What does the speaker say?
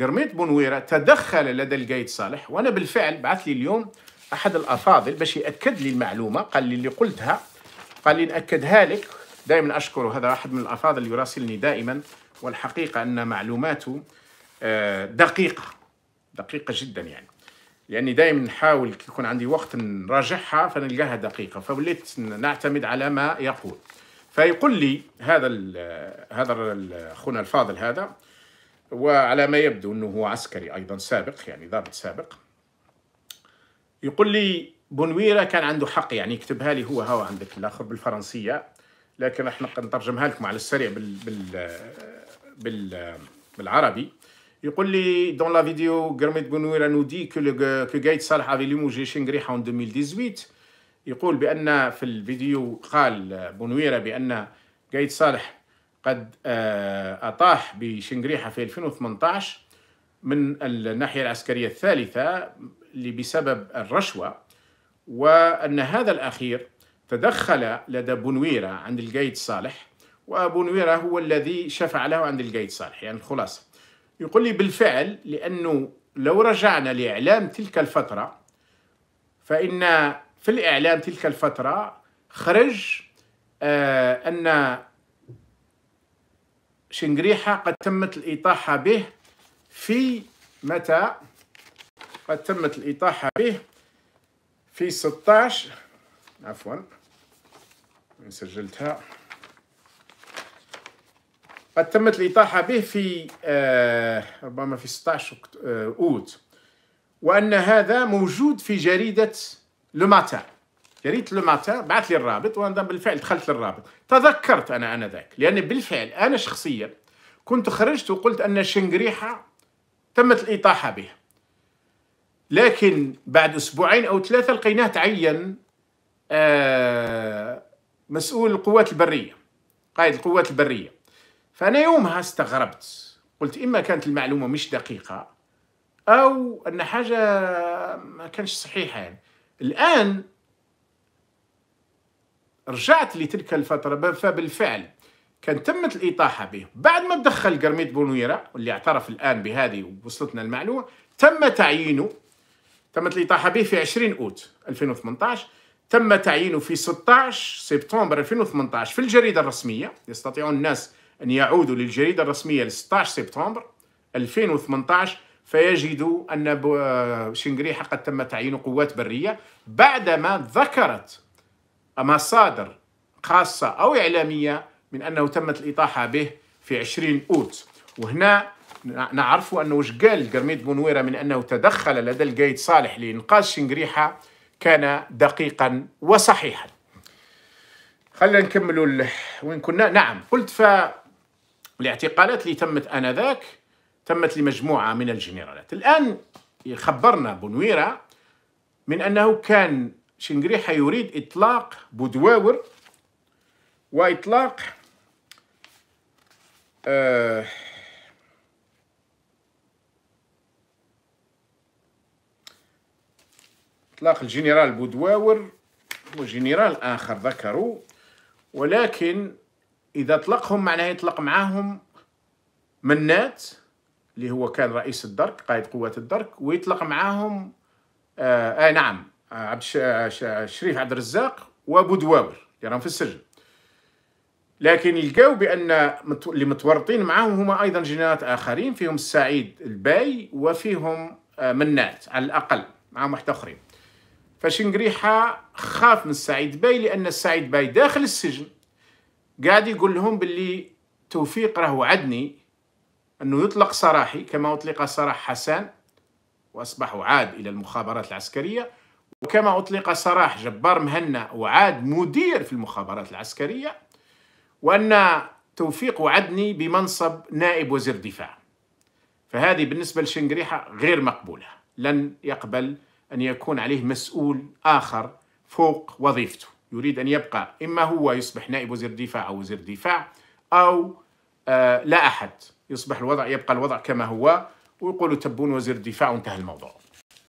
قرميت بونويرة تدخل لدى القايد صالح وأنا بالفعل بعث لي اليوم أحد الأفاضل باش يأكد لي المعلومة قال لي اللي قلتها قال لي نأكدها لك دائما أشكره هذا واحد من الأفاضل اللي يراسلني دائما والحقيقة أن معلوماته آه، دقيقة دقيقة جدا يعني لأني دائما نحاول كي يكون عندي وقت نراجعها فنلقاها دقيقة فوليت نعتمد على ما يقول فيقول لي هذا ال آه، هذا ال آه، أخونا الفاضل هذا وعلى ما يبدو أنه هو عسكري أيضا سابق يعني ضابط سابق يقول لي بونويرا كان عنده حق يعني يكتبها لي هو هو عندك الآخر بالفرنسية لكن احنا نترجمها لكم على السريع بال بال بال بالعربي يقول لي دون لا فيديو قرميت بونويرا نودي كو كو قايد صالح افي ليموجي شنقريحة ان 2018 يقول بأن في الفيديو قال بونويرا بأن قايد صالح قد آه، أطاح بشنغريحة في 2018 من الناحية العسكرية الثالثة بسبب الرشوة وأن هذا الأخير تدخل لدى بونويرا عند القايد صالح وبونويرا هو الذي شفع له عند القايد صالح يعني الخلاصة يقول لي بالفعل لأنه لو رجعنا لإعلام تلك الفترة فإن في الإعلام تلك الفترة خرج آه، أن شنقريحة قد تمت الإطاحة به في متى قد تمت الإطاحة به في 16 عفوا سجلتها قد تمت الإطاحة به في آه ربما في 16 أوت وأن هذا موجود في جريدة لو ريت لو ماتان بعث لي الرابط وانا بالفعل دخلت للرابط تذكرت انا انذاك لان بالفعل انا شخصيا كنت خرجت وقلت ان شنقريحه تمت الاطاحه به لكن بعد اسبوعين او ثلاثه لقيناه تعين آه مسؤول القوات البريه قائد القوات البريه فانا يومها استغربت قلت اما كانت المعلومه مش دقيقه او ان حاجه ما كانش صحيحه يعني الان رجعت لتلك الفترة فبالفعل كان تمت الإطاحة به بعد ما تدخل قرميت بونويرا واللي اعترف الآن بهذه ووصلتنا المعلومة تم تعيينه تمت الإطاحة به في 20 أوت 2018 تم تعيينه في 16 سبتمبر 2018 في الجريدة الرسمية يستطيعون الناس أن يعودوا للجريدة الرسمية ل 16 سبتمبر 2018 فيجدوا أن شنغري قد تم تعيين قوات برية بعدما ذكرت مصادر خاصة أو إعلامية من أنه تمت الإطاحة به في 20 أوت وهنا نعرف أنه وش قال قرميد بونويرا من أنه تدخل لدى القايد صالح لإنقاذ شنقريحة كان دقيقا وصحيحا خلينا نكملوا ال... وين كنا نعم قلت فالاعتقالات اللي تمت آنذاك تمت لمجموعة من الجنرالات الآن خبرنا بونويرة من أنه كان شنقريحة يريد إطلاق بدواور وإطلاق آه، إطلاق الجنرال بودواور وجنرال آخر ذكروا ولكن إذا أطلقهم معناه يطلق معاهم منات اللي هو كان رئيس الدرك قائد قوات الدرك ويطلق معاهم آه, آه نعم عبد الشريف عبد الرزاق وابو دواور اللي راهم في السجن لكن لقاو بان اللي متورطين معاهم هما ايضا جنرالات اخرين فيهم السعيد الباي وفيهم آه، منات على الاقل معاهم واحد اخرين فشنقريحة خاف من السعيد باي لان السعيد باي داخل السجن قاعد يقول لهم باللي توفيق راه وعدني انه يطلق سراحي كما اطلق سراح حسان واصبح عاد الى المخابرات العسكريه وكما أطلق سراح جبار مهنا وعاد مدير في المخابرات العسكرية وأن توفيق وعدني بمنصب نائب وزير دفاع فهذه بالنسبة لشنقريحة غير مقبولة لن يقبل أن يكون عليه مسؤول آخر فوق وظيفته يريد أن يبقى إما هو يصبح نائب وزير دفاع أو وزير دفاع أو آه لا أحد يصبح الوضع يبقى الوضع كما هو ويقولوا تبون وزير دفاع وانتهى الموضوع